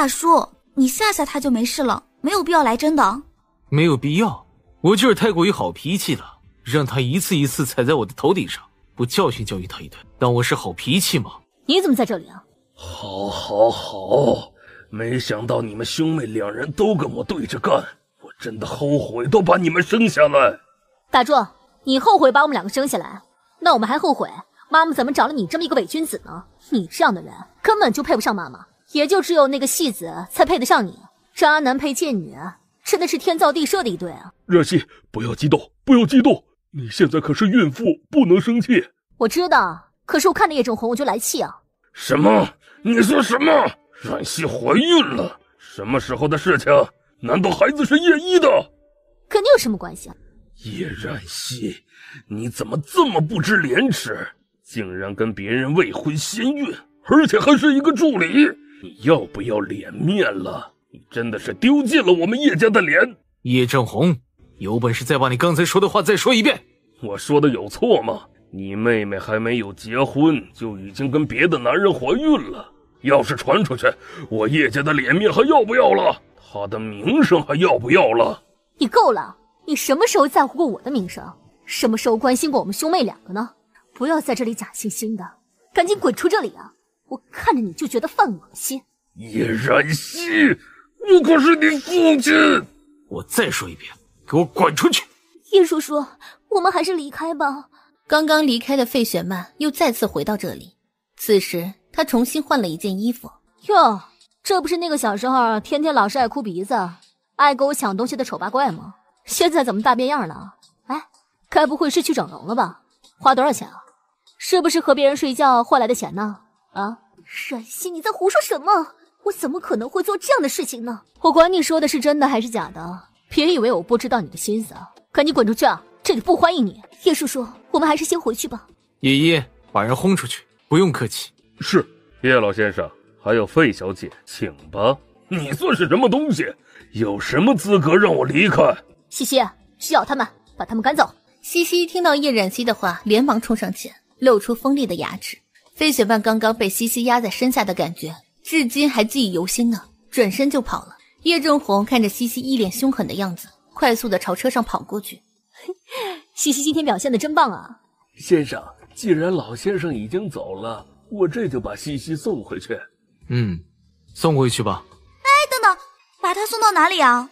大叔，你吓吓他就没事了，没有必要来真的。没有必要，我就是太过于好脾气了，让他一次一次踩在我的头顶上，不教训教育他一顿，当我是好脾气吗？你怎么在这里啊？好，好，好，没想到你们兄妹两人都跟我对着干，我真的后悔都把你们生下来。大壮，你后悔把我们两个生下来，那我们还后悔妈妈怎么找了你这么一个伪君子呢？你这样的人根本就配不上妈妈。也就只有那个戏子才配得上你，渣男配贱女，真的是天造地设的一对啊！冉西，不要激动，不要激动，你现在可是孕妇，不能生气。我知道，可是我看着叶正红我就来气啊！什么？你说什么？冉西怀孕了？什么时候的事情？难道孩子是叶一的？跟你有什么关系啊？叶冉西，你怎么这么不知廉耻，竟然跟别人未婚先孕，而且还是一个助理！你要不要脸面了？你真的是丢尽了我们叶家的脸！叶正红，有本事再把你刚才说的话再说一遍。我说的有错吗？你妹妹还没有结婚，就已经跟别的男人怀孕了。要是传出去，我叶家的脸面还要不要了？她的名声还要不要了？你够了！你什么时候在乎过我的名声？什么时候关心过我们兄妹两个呢？不要在这里假惺惺的，赶紧滚出这里啊！我看着你就觉得犯恶心，叶然希，我可是你父亲！我再说一遍，给我滚出去！叶叔叔，我们还是离开吧。刚刚离开的费雪曼又再次回到这里。此时，她重新换了一件衣服。哟，这不是那个小时候天天老是爱哭鼻子、爱跟我抢东西的丑八怪吗？现在怎么大变样了？哎，该不会是去整容了吧？花多少钱啊？是不是和别人睡觉换来的钱呢？啊！冉希你在胡说什么？我怎么可能会做这样的事情呢？我管你说的是真的还是假的？别以为我不知道你的心思啊！赶紧滚出去啊！这里不欢迎你。叶叔叔，我们还是先回去吧。叶一，把人轰出去，不用客气。是，叶老先生，还有费小姐，请吧。你算是什么东西？有什么资格让我离开？西西，去咬他们，把他们赶走。西西听到叶冉希的话，连忙冲上前，露出锋利的牙齿。飞雪曼刚刚被西西压在身下的感觉，至今还记忆犹新呢。转身就跑了。叶正红看着西西一脸凶狠的样子，快速的朝车上跑过去。西西今天表现的真棒啊！先生，既然老先生已经走了，我这就把西西送回去。嗯，送回去吧。哎，等等，把他送到哪里啊？